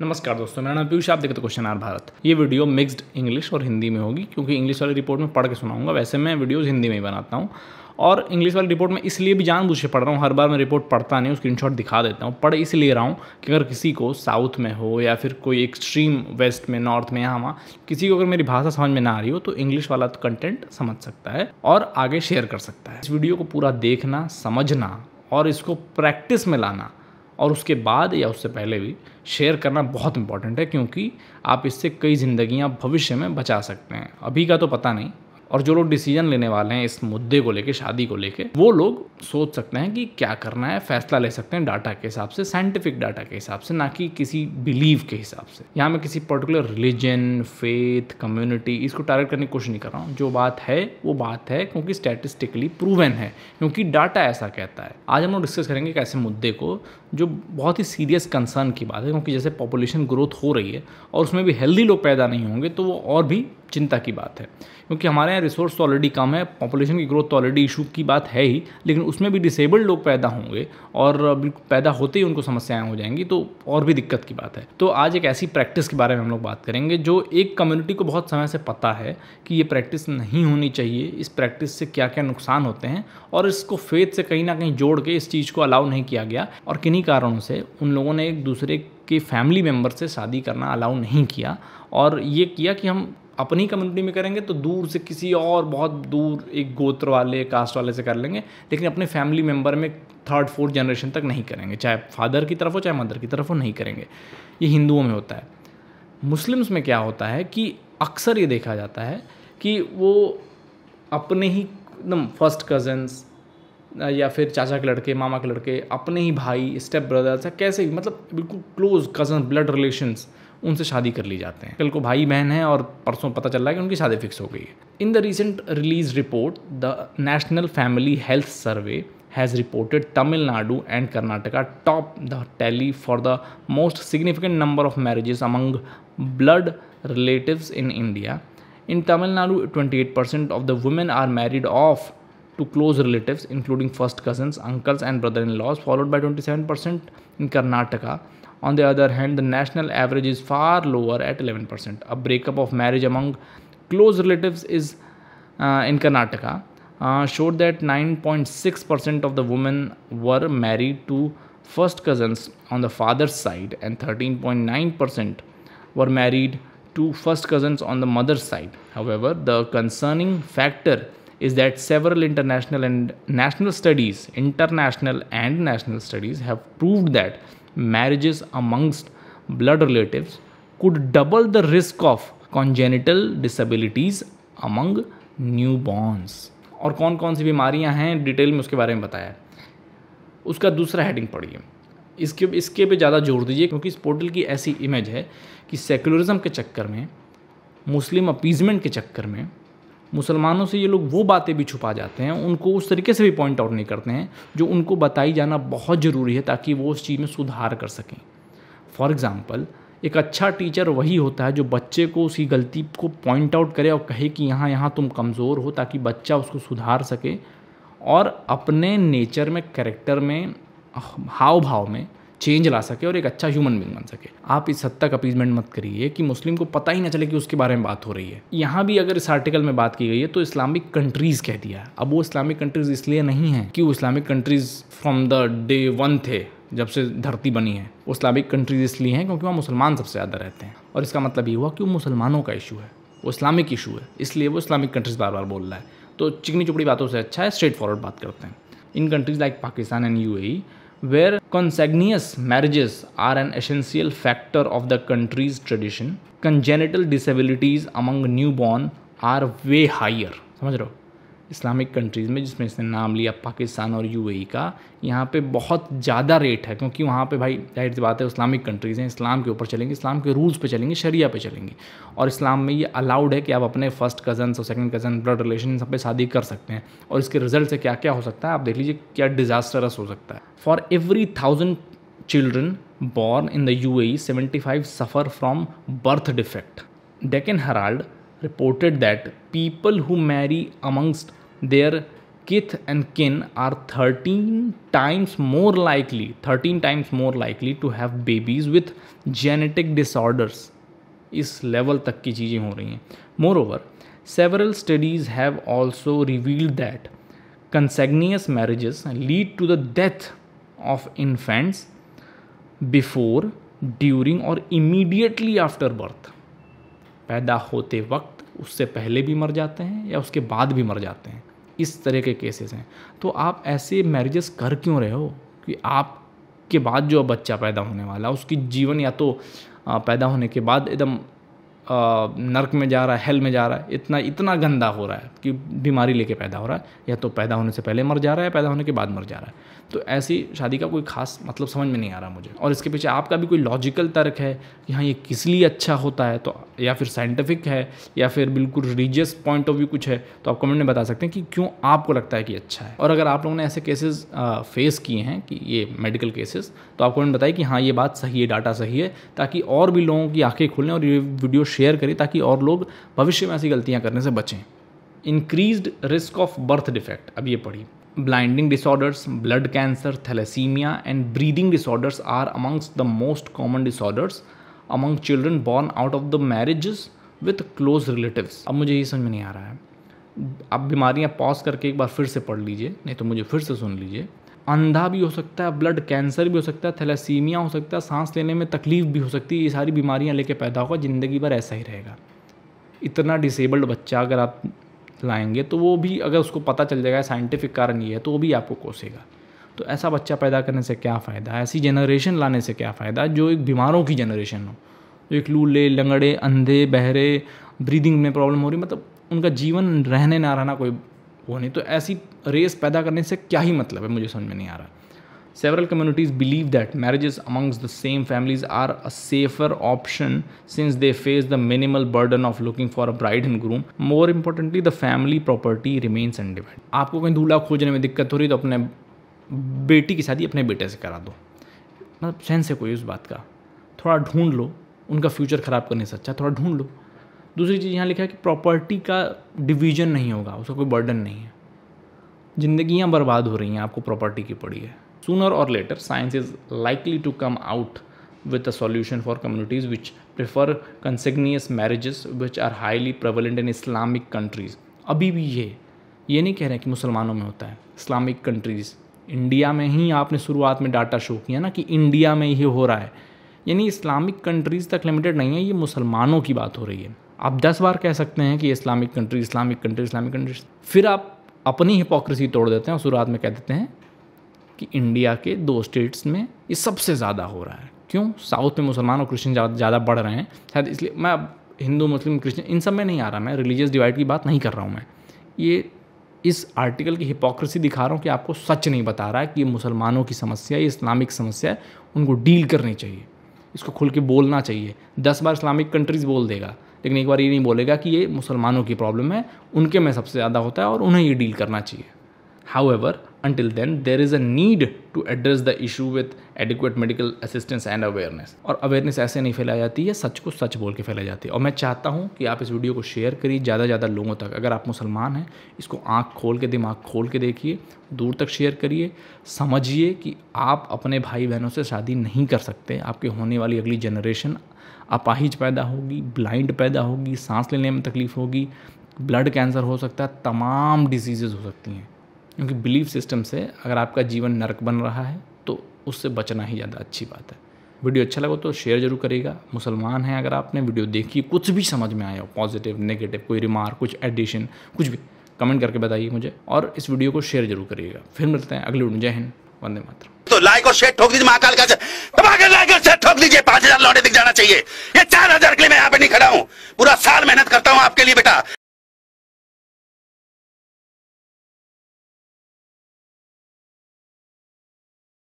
नमस्कार दोस्तों मेरा नाम पीयूष आप देखते क्वेश्चन आर भारत ये वीडियो मिक्स्ड इंग्लिश और हिंदी में होगी क्योंकि इंग्लिश वाली रिपोर्ट में पढ़ के सुनाऊंगा वैसे मैं वीडियोस हिंदी में ही बनाता हूँ और इंग्लिश वाली रिपोर्ट में इसलिए भी जानबूझ के पढ़ रहा हूँ हर बार मैं रिपोर्ट पढ़ता नहीं स्क्रीनशॉट दिखा देता हूँ पढ़ इसलिए रहा हूँ कि अगर किसी को साउथ में हो या फिर कोई एक्सट्रीम वेस्ट में नॉर्थ में यहाँ वहाँ किसी को अगर मेरी भाषा समझ में ना आ रही हो तो इंग्लिश वाला तो कंटेंट समझ सकता है और आगे शेयर कर सकता है इस वीडियो को पूरा देखना समझना और इसको प्रैक्टिस में लाना और उसके बाद या उससे पहले भी शेयर करना बहुत इम्पॉर्टेंट है क्योंकि आप इससे कई ज़िंदगियाँ भविष्य में बचा सकते हैं अभी का तो पता नहीं और जो लोग डिसीजन लेने वाले हैं इस मुद्दे को लेके शादी को लेके वो लोग सोच सकते हैं कि क्या करना है फैसला ले सकते हैं डाटा के हिसाब से साइंटिफिक डाटा के हिसाब से ना कि किसी बिलीव के हिसाब से यहाँ मैं किसी पर्टिकुलर रिलीजन फेथ कम्युनिटी इसको टारगेट करने की कोशिश नहीं कर रहा हूँ जो बात है वो बात है क्योंकि स्टैटिस्टिकली प्रूवन है क्योंकि डाटा ऐसा कहता है आज हम लोग डिस्कस करेंगे एक ऐसे मुद्दे को जो बहुत ही सीरियस कंसर्न की बात है क्योंकि जैसे पॉपुलेशन ग्रोथ हो रही है और उसमें भी हेल्दी लोग पैदा नहीं होंगे तो वो और भी चिंता की बात है क्योंकि हमारे यहाँ रिसोर्स तो ऑलरेडी कम है पॉपुलेशन की ग्रोथ तो ऑलरेडी इशू की बात है ही लेकिन उसमें भी डिसेबल्ड लोग पैदा होंगे और पैदा होते ही उनको समस्याएं हो जाएंगी तो और भी दिक्कत की बात है तो आज एक ऐसी प्रैक्टिस के बारे में हम लोग बात करेंगे जो एक कम्युनिटी को बहुत समय से पता है कि ये प्रैक्टिस नहीं होनी चाहिए इस प्रैक्टिस से क्या क्या नुकसान होते हैं और इसको फेथ से कहीं ना कहीं जोड़ के इस चीज़ को अलाउ नहीं किया गया और किन्हीं कारणों से उन लोगों ने एक दूसरे के फैमिली मेम्बर से शादी करना अलाउ नहीं किया और ये किया कि हम अपनी कम्युनिटी में करेंगे तो दूर से किसी और बहुत दूर एक गोत्र वाले कास्ट वाले से कर लेंगे लेकिन अपने फैमिली मेम्बर में थर्ड फोर्थ जनरेशन तक नहीं करेंगे चाहे फादर की तरफ हो चाहे मदर की तरफ हो नहीं करेंगे ये हिंदुओं में होता है मुस्लिम्स में क्या होता है कि अक्सर ये देखा जाता है कि वो अपने ही एकदम फर्स्ट कजन्स या फिर चाचा के लड़के मामा के लड़के अपने ही भाई स्टेप ब्रदर्स या कैसे भी मतलब बिल्कुल क्लोज कज़न ब्लड रिलेशन्स उनसे शादी कर ली जाते हैं कल को भाई बहन है और परसों पता चल रहा है कि उनकी शादी फिक्स हो गई है in the recent release report the national family health survey has reported Tamil Nadu and Karnataka top the tally for the most significant number of marriages among blood relative in India in Tamil Nadu twenty eight percent of the women are married of to close relative including first cousins uncles and brother in laws followed by twenty seven percent in Karnataka On the other hand, the national average is far lower at 11%. A breakup of marriage among close relatives is uh, in Karnataka uh, showed that 9.6% of the women were married to first cousins on the father's side and 13.9% were married to first cousins on the mother's side. However, the concerning factor is that several international and national studies, international and national studies, have proved that marriages amongst blood relatives could double the risk of congenital disabilities among newborns. और कौन कौन सी बीमारियां हैं detail में उसके बारे में बताया उसका दूसरा हेडिंग पढ़िए इसके इसके पे ज़्यादा जोर दीजिए क्योंकि इस पोर्टल की ऐसी इमेज है कि सेकुलरिज्म के चक्कर में मुस्लिम अपीजमेंट के चक्कर में मुसलमानों से ये लोग वो बातें भी छुपा जाते हैं उनको उस तरीके से भी पॉइंट आउट नहीं करते हैं जो उनको बताई जाना बहुत ज़रूरी है ताकि वो उस चीज़ में सुधार कर सकें फॉर एग्ज़ाम्पल एक अच्छा टीचर वही होता है जो बच्चे को उसकी गलती को पॉइंट आउट करे और कहे कि यहाँ यहाँ तुम कमज़ोर हो ताकि बच्चा उसको सुधार सके और अपने नेचर में करेक्टर में हाव भाव में चेंज ला सके और एक अच्छा ह्यूमन बींग बन सके आप इस हद तक अपीजमेंट मत करिए कि मुस्लिम को पता ही ना चले कि उसके बारे में बात हो रही है यहाँ भी अगर इस आर्टिकल में बात की गई है तो इस्लामिक कंट्रीज़ कह दिया है अब वो इस्लामिक कंट्रीज़ इसलिए नहीं है कि वो Islamic countries from the day one थे जब से धरती बनी है वो इस्लामिक कंट्रीज़ इसलिए हैं क्योंकि वहाँ मुसलमान सबसे ज़्यादा रहते हैं और इसका मतलब ये हुआ कि वो मुसलमानों का इशू है वो इस्लामिक इशू है इसलिए वो इस्लामिक कंट्रीज़ बार बार बोल रहा है तो चिकनी चुपड़ी बातों से अच्छा है स्ट्रेट फॉरवर्ड बात करते हैं in countries like Pakistan and U where consanguineous marriages are an essential factor of the country's tradition, congenital disabilities among newborn are way higher. समझ रहे हो इस्लामिक कंट्रीज़ में जिसमें इसने नाम लिया पाकिस्तान और यूएई का यहाँ पे बहुत ज़्यादा रेट है क्योंकि वहाँ पे भाई जाहिर सी बात है इस्लामिक कंट्रीज़ हैं इस्लाम के ऊपर चलेंगे इस्लाम के रूल्स पे चलेंगे शरिया पे चलेंगे और इस्लाम में ये अलाउड है कि आप अपने फर्स्ट कज़न और सेकेंड कज़न ब्लड रिलेशन सब पे शादी कर सकते हैं और इसके रिजल्ट से क्या क्या हो सकता है आप देख लीजिए क्या डिज़ास्टरस हो सकता है for every thousand children born in the U A seventy five suffer from birth defect Deccan Herald reported that people who marry amongst their kith and kin are 13 times more likely 13 times more likely to have babies with genetic disorders is level takki ki cheeze ho moreover several studies have also revealed that consanguineous marriages lead to the death of infants before during or immediately after birth paida hote waqt उससे पहले भी मर जाते हैं या उसके बाद भी मर जाते हैं इस तरह के केसेस हैं तो आप ऐसे मैरिजेस कर क्यों रहे हो कि आप के बाद जो बच्चा पैदा होने वाला उसकी जीवन या तो पैदा होने के बाद एकदम नरक में जा रहा है हेल में जा रहा है इतना इतना गंदा हो रहा है कि बीमारी लेके पैदा हो रहा है या तो पैदा होने से पहले मर जा रहा है पैदा होने के बाद मर जा रहा है तो ऐसी शादी का कोई खास मतलब समझ में नहीं आ रहा मुझे और इसके पीछे आपका भी कोई लॉजिकल तर्क है कि हाँ ये किस लिए अच्छा होता है तो या फिर साइंटिफिक है या फिर बिल्कुल रिलीजियस पॉइंट ऑफ व्यू कुछ है तो आप कमेंट में बता सकते हैं कि क्यों आपको लगता है कि अच्छा है और अगर आप लोगों ने ऐसे केसेस फेस किए हैं कि ये मेडिकल केसेस तो आप कमेंट बताइए कि हाँ ये बात सही है डाटा सही है ताकि और भी लोगों की आंखें खुलें और ये वीडियो शेयर करें ताकि और लोग भविष्य में ऐसी गलतियाँ करने से बचें increase risk of birth defect अब ये पढ़ी blinding disorders blood cancer thalassemia and breathing disorders are amongst the most common disorders among children born out of the marriage with close relative अब मुझे ये समझ में नहीं आ रहा है आप बीमारियाँ पॉज करके एक बार फिर से पढ़ लीजिए नहीं तो मुझे फिर से सुन लीजिए अंधा भी हो सकता है ब्लड कैंसर भी हो सकता है थैलेसीमिया हो सकता है सांस लेने में तकलीफ भी हो सकती है ये सारी बीमारियाँ लेके पैदा होगा ज़िंदगी भर ऐसा ही रहेगा इतना डिसेबल्ड बच्चा अगर आप लाएंगे तो वो भी अगर उसको पता चल जाएगा साइंटिफिक कारण ये है तो वो भी आपको कोसेगा तो ऐसा बच्चा पैदा करने से क्या फ़ायदा ऐसी जनरेशन लाने से क्या फ़ायदा जो एक बीमारों की जनरेशन हो जो एक लूले लंगड़े अंधे बहरे ब्रीदिंग में प्रॉब्लम हो रही मतलब उनका जीवन रहने ना रहना कोई वो नहीं तो ऐसी रेस पैदा करने से क्या ही मतलब है मुझे समझ में नहीं आ रहा several communities believe that marriages amongst the same families are a safer option since they face the minimal burden of looking for a bride and groom more importantly the family property remains undivided आपको कहीं दूल्हा खोजने में दिक्कत हो रही तो अपने बेटी की शादी अपने बेटे से करा दो मतलब सेंस है कोई उस बात का थोड़ा ढूंढ लो उनका फ्यूचर ख़राब करने से अच्छा थोड़ा ढूंढ लो दूसरी चीज़ यहाँ लिखा है कि प्रॉपर्टी का डिवीजन नहीं होगा उसका कोई बर्डन नहीं है ज़िंदगियाँ बर्बाद हो रही हैं आपको प्रॉपर्टी की पड़ी है सुनर और later science is likely to come out with a solution for communities which prefer consanguineous marriages which are highly prevalent in Islamic countries अभी भी ये ये नहीं कह रहे हैं कि मुसलमानों में होता है इस्लामिक कंट्रीज़ इंडिया में ही आपने शुरुआत में डाटा शो किया ना कि इंडिया में ये हो रहा है यानी इस्लामिक कंट्रीज़ तक लिमिटेड नहीं है ये मुसलमानों की बात हो रही है आप दस बार कह सकते हैं कि Islamic country Islamic country Islamic country फिर आप अपनी हिपोक्रेसी तोड़ देते हैं और शुरुआत में कह देते हैं कि इंडिया के दो स्टेट्स में ये सबसे ज़्यादा हो रहा है क्यों साउथ में मुसलमान और क्रिश्चियन ज़्यादा बढ़ रहे हैं शायद इसलिए मैं अब हिंदू मुस्लिम क्रिश्चियन इन सब में नहीं आ रहा मैं रिलीजियस डिवाइड की बात नहीं कर रहा हूँ मैं ये इस आर्टिकल की हिपोक्रेसी दिखा रहा हूँ कि आपको सच नहीं बता रहा है कि ये मुसलमानों की समस्या ये इस्लामिक समस्या है उनको डील करनी चाहिए इसको खुल के बोलना चाहिए दस बार इस्लामिक कंट्रीज़ बोल देगा लेकिन एक बार ये नहीं बोलेगा कि ये मुसलमानों की प्रॉब्लम है उनके में सबसे ज़्यादा होता है और उन्हें ये डील करना चाहिए however until then there is a need to address the issue with adequate medical assistance and awareness और अवेयरनेस ऐसे नहीं फैलाई जाती है सच को सच बोल के फैलाई जाती है और मैं चाहता हूँ कि आप इस वीडियो को शेयर करिए ज़्यादा से ज़्यादा लोगों तक अगर आप मुसलमान हैं इसको आँख खोल के दिमाग खोल के देखिए दूर तक शेयर करिए समझिए कि आप अपने भाई बहनों से शादी नहीं कर सकते आपके होने वाली अगली जनरेशन अपाहिज पैदा होगी ब्लाइंड पैदा होगी सांस लेने में तकलीफ होगी ब्लड कैंसर हो सकता है तमाम डिजीज़ हो सकती हैं क्योंकि बिलीफ सिस्टम से अगर आपका जीवन नरक बन रहा है तो उससे बचना ही ज़्यादा अच्छी बात है वीडियो अच्छा लगा तो शेयर जरूर करिएगा मुसलमान हैं अगर आपने वीडियो देखी कुछ भी समझ में आया हो पॉजिटिव नेगेटिव कोई रिमार्क कुछ एडिशन कुछ भी कमेंट करके बताइए मुझे और इस वीडियो को शेयर जरूर करिएगा फिर मिलते हैं अगले वीडियो जय हिंद वंदे मातरम लाइक और शेयर ठोक दीजिए महाकाल का दबाकर लाइक और शेयर ठोक दीजिए पांच हजार लौटे दिख जाना चाहिए ये चार हजार के लिए मैं यहाँ पे नहीं खड़ा हूँ पूरा साल मेहनत करता हूँ आपके लिए बेटा